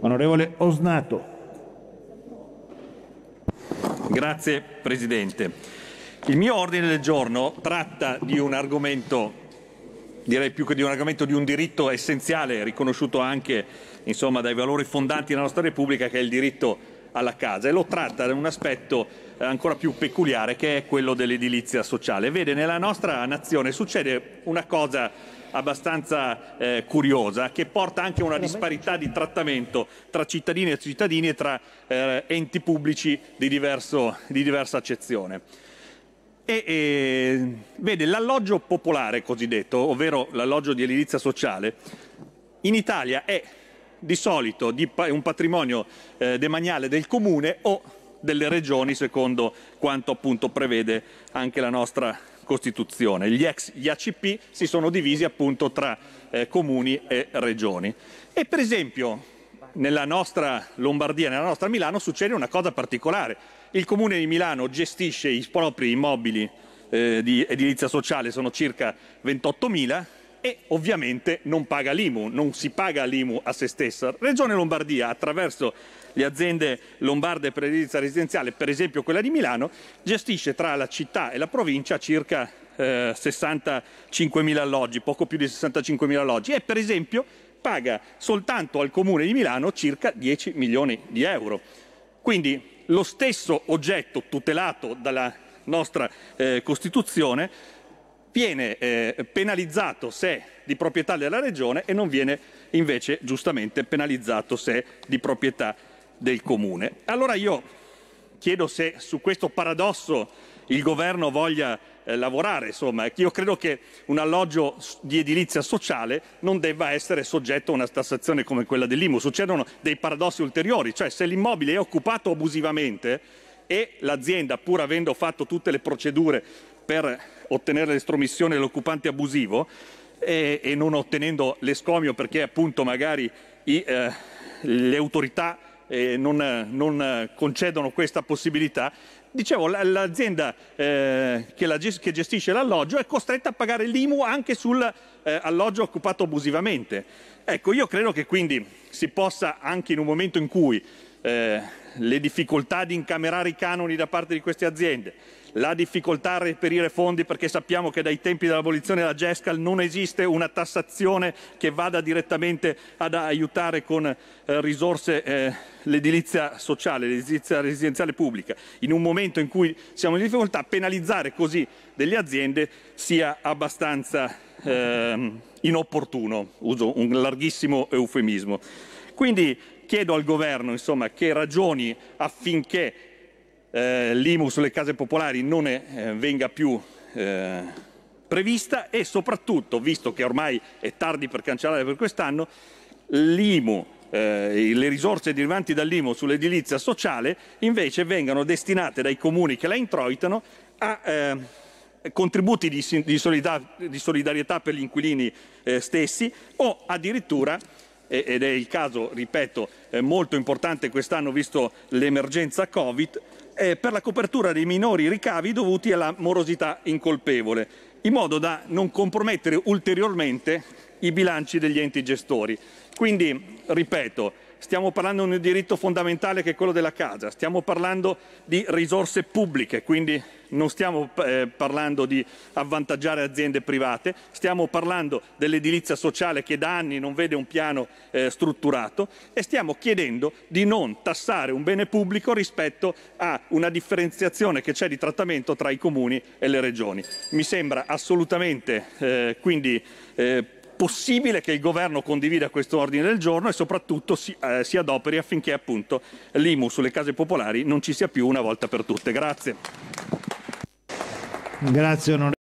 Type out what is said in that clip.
Onorevole Osnato. Grazie Presidente. Il mio ordine del giorno tratta di un argomento, direi più che di un argomento, di un diritto essenziale riconosciuto anche insomma, dai valori fondanti della nostra Repubblica, che è il diritto alla casa e lo tratta da un aspetto eh, ancora più peculiare che è quello dell'edilizia sociale. Vede, nella nostra nazione succede una cosa abbastanza eh, curiosa che porta anche a una disparità di trattamento tra cittadini e cittadini e tra eh, enti pubblici di, diverso, di diversa accezione. E, e, vede, l'alloggio popolare cosiddetto, ovvero l'alloggio di edilizia sociale, in Italia è di solito di un patrimonio eh, demaniale del comune o delle regioni secondo quanto appunto prevede anche la nostra Costituzione. Gli ex gli ACP si sono divisi appunto tra eh, comuni e regioni. E per esempio nella nostra Lombardia, nella nostra Milano succede una cosa particolare. Il comune di Milano gestisce i propri immobili eh, di edilizia sociale, sono circa 28.000 e ovviamente non paga l'IMU, non si paga l'IMU a se stessa. Regione Lombardia, attraverso le aziende lombarde per edilizia residenziale, per esempio quella di Milano, gestisce tra la città e la provincia circa eh, 65.000 alloggi, poco più di 65.000 alloggi e per esempio paga soltanto al comune di Milano circa 10 milioni di euro. Quindi lo stesso oggetto tutelato dalla nostra eh, Costituzione viene eh, penalizzato se di proprietà della regione e non viene invece giustamente penalizzato se di proprietà del comune. Allora io chiedo se su questo paradosso il governo voglia eh, lavorare, insomma, eh, io credo che un alloggio di edilizia sociale non debba essere soggetto a una tassazione come quella dell'IMU. Succedono dei paradossi ulteriori, cioè se l'immobile è occupato abusivamente e l'azienda, pur avendo fatto tutte le procedure per ottenere l'estromissione dell'occupante abusivo e, e, non ottenendo l'escomio perché appunto magari i, eh, le autorità eh, non, non, concedono questa possibilità, dicevo l'azienda eh, che, la, che, gestisce l'alloggio è costretta a pagare l'IMU anche sull'alloggio eh, occupato abusivamente. Ecco, io credo che quindi si possa anche in un momento in cui eh, le difficoltà di incamerare i canoni da parte di queste aziende, la difficoltà a reperire fondi perché sappiamo che dai tempi dell'abolizione della GESCAL non esiste una tassazione che vada direttamente ad aiutare con eh, risorse eh, l'edilizia sociale, l'edilizia residenziale pubblica. In un momento in cui siamo in difficoltà, penalizzare così delle aziende sia abbastanza eh, inopportuno, uso un larghissimo eufemismo. Quindi chiedo al governo insomma, che ragioni affinché eh, l'IMU sulle case popolari non è, eh, venga più eh, prevista e soprattutto, visto che ormai è tardi per cancellare per quest'anno, l'IMU, eh, le risorse derivanti dall'IMU sull'edilizia sociale invece vengano destinate dai comuni che la introitano a eh, contributi di, di, solidarietà per gli inquilini eh, stessi o addirittura ed è il caso, ripeto, eh, molto importante quest'anno visto l'emergenza Covid, eh, per la copertura dei minori ricavi dovuti alla morosità incolpevole, in modo da non compromettere ulteriormente i bilanci degli enti gestori. Quindi, ripeto, stiamo parlando di un diritto fondamentale che è quello della casa, stiamo parlando di risorse pubbliche, quindi non stiamo eh, parlando di avvantaggiare aziende private, stiamo parlando dell'edilizia sociale che da anni non vede un piano eh, strutturato e stiamo chiedendo di non tassare un bene pubblico rispetto a una differenziazione che c'è di trattamento tra i comuni e le regioni. Mi sembra assolutamente eh, quindi eh, possibile che il governo condivida questo ordine del giorno e soprattutto si, eh, si adoperi affinché appunto l'IMU sulle case popolari non ci sia più una volta per tutte. Grazie. Grazie